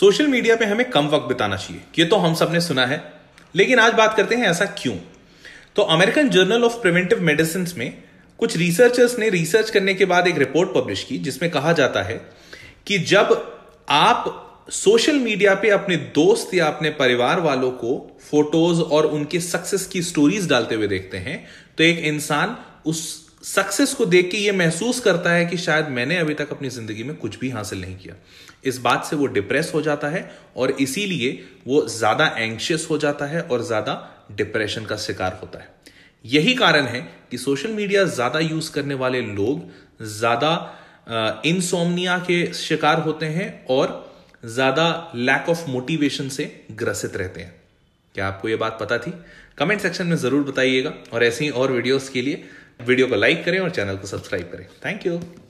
social media पे हमें कम वक्त बिताना चाहिए ये तो हम सब ने सुना है लेकिन आज बात करते हैं ऐसा क्यों तो American journal of preventive medicine में कुछ रिसर्चर्स ने रिसर्च करने के बाद एक रिपोर्ट पब्लिश की जिसमें कहा जाता है कि जब आप सोशल मीडिया पे अपने दोस्त या अपने परिवार वालों को फोटोज और उनके सक्सेस की स्टोरीज डालते हुए देखते हैं तो एक इंसान उस सक्सेस को देख के ये महसूस करता है कि शायद मैंने अभी तक अपनी जिंदगी में कुछ भी हासिल नहीं किया इस बात से वो डिप्रेस हो जाता है और इसीलिए वो ज्यादा एंक्शियस हो जाता है और ज्यादा डिप्रेशन का शिकार होता है यही कारण है कि सोशल मीडिया ज्यादा यूज करने वाले लोग ज्यादा इनसोमनिया के शिकार होते हैं और ज्यादा लैक ऑफ मोटिवेशन से ग्रसित रहते हैं क्या आपको यह बात पता थी कमेंट सेक्शन में जरूर बताइएगा और ऐसे ही और वीडियोस के लिए वीडियो को लाइक करें और चैनल को सब्सक्राइब करें थैंक यू